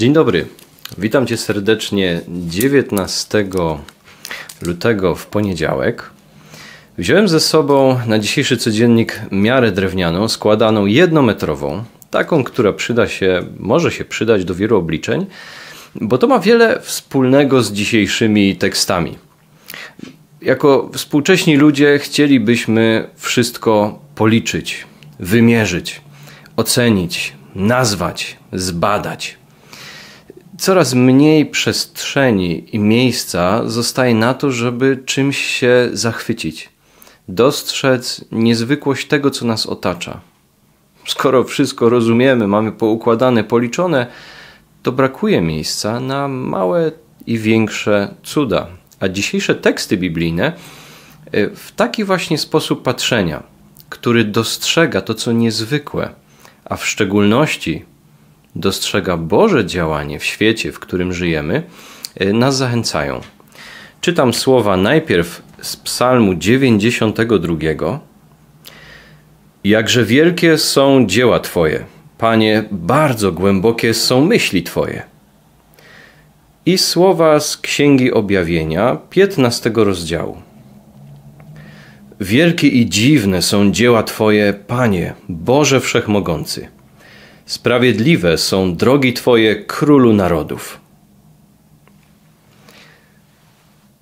Dzień dobry, witam Cię serdecznie 19 lutego w poniedziałek. Wziąłem ze sobą na dzisiejszy codziennik miarę drewnianą, składaną jednometrową, taką, która przyda się, może się przydać do wielu obliczeń, bo to ma wiele wspólnego z dzisiejszymi tekstami. Jako współcześni ludzie chcielibyśmy wszystko policzyć, wymierzyć, ocenić, nazwać, zbadać coraz mniej przestrzeni i miejsca zostaje na to, żeby czymś się zachwycić, dostrzec niezwykłość tego, co nas otacza. Skoro wszystko rozumiemy, mamy poukładane, policzone, to brakuje miejsca na małe i większe cuda. A dzisiejsze teksty biblijne e, w taki właśnie sposób patrzenia, który dostrzega to, co niezwykłe, a w szczególności dostrzega Boże działanie w świecie, w którym żyjemy, y, nas zachęcają. Czytam słowa najpierw z Psalmu 92. Jakże wielkie są dzieła Twoje, Panie, bardzo głębokie są myśli Twoje. I słowa z Księgi Objawienia, 15 rozdziału. Wielkie i dziwne są dzieła Twoje, Panie, Boże Wszechmogący. Sprawiedliwe są drogi Twoje, królu narodów.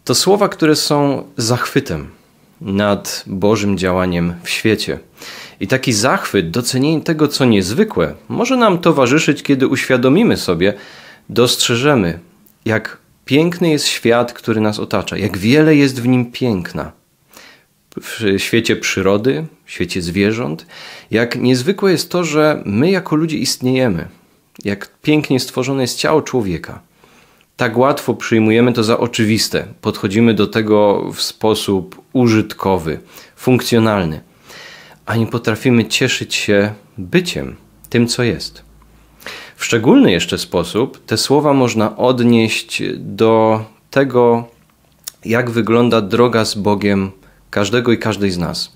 To słowa, które są zachwytem nad Bożym działaniem w świecie. I taki zachwyt, docenienie tego, co niezwykłe, może nam towarzyszyć, kiedy uświadomimy sobie, dostrzeżemy, jak piękny jest świat, który nas otacza, jak wiele jest w nim piękna w świecie przyrody, w świecie zwierząt, jak niezwykłe jest to, że my jako ludzie istniejemy, jak pięknie stworzone jest ciało człowieka. Tak łatwo przyjmujemy to za oczywiste, podchodzimy do tego w sposób użytkowy, funkcjonalny, a nie potrafimy cieszyć się byciem, tym co jest. W szczególny jeszcze sposób te słowa można odnieść do tego, jak wygląda droga z Bogiem każdego i każdej z nas.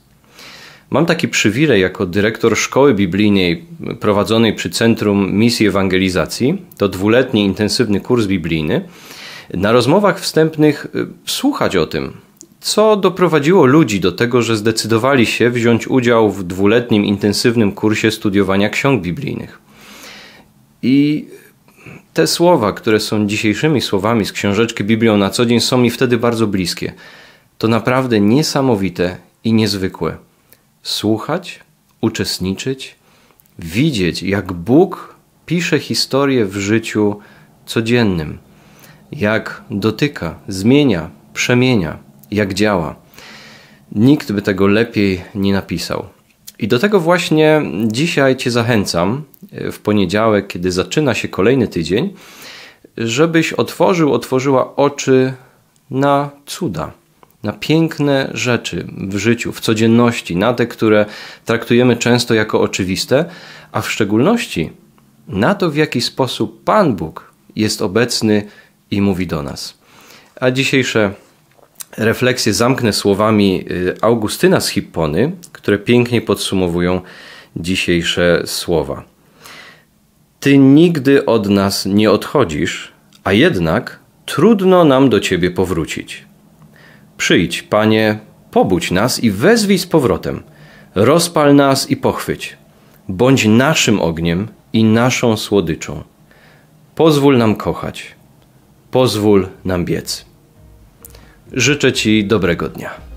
Mam taki przywilej jako dyrektor szkoły biblijnej prowadzonej przy Centrum Misji Ewangelizacji, to dwuletni intensywny kurs biblijny, na rozmowach wstępnych y, słuchać o tym, co doprowadziło ludzi do tego, że zdecydowali się wziąć udział w dwuletnim intensywnym kursie studiowania ksiąg biblijnych. I te słowa, które są dzisiejszymi słowami z książeczki Biblią na co dzień, są mi wtedy bardzo bliskie to naprawdę niesamowite i niezwykłe. Słuchać, uczestniczyć, widzieć, jak Bóg pisze historię w życiu codziennym, jak dotyka, zmienia, przemienia, jak działa. Nikt by tego lepiej nie napisał. I do tego właśnie dzisiaj Cię zachęcam, e, w poniedziałek, kiedy zaczyna się kolejny tydzień, żebyś otworzył, otworzyła oczy na cuda na piękne rzeczy w życiu, w codzienności, na te, które traktujemy często jako oczywiste, a w szczególności na to, w jaki sposób Pan Bóg jest obecny i mówi do nas. A dzisiejsze refleksje zamknę słowami y, Augustyna z Hippony, które pięknie podsumowują dzisiejsze słowa. Ty nigdy od nas nie odchodzisz, a jednak trudno nam do ciebie powrócić. Przyjdź, Panie, pobudź nas i wezwij z powrotem. Rozpal nas i pochwyć. Bądź naszym ogniem i naszą słodyczą. Pozwól nam kochać. Pozwól nam biec. Życzę Ci dobrego dnia.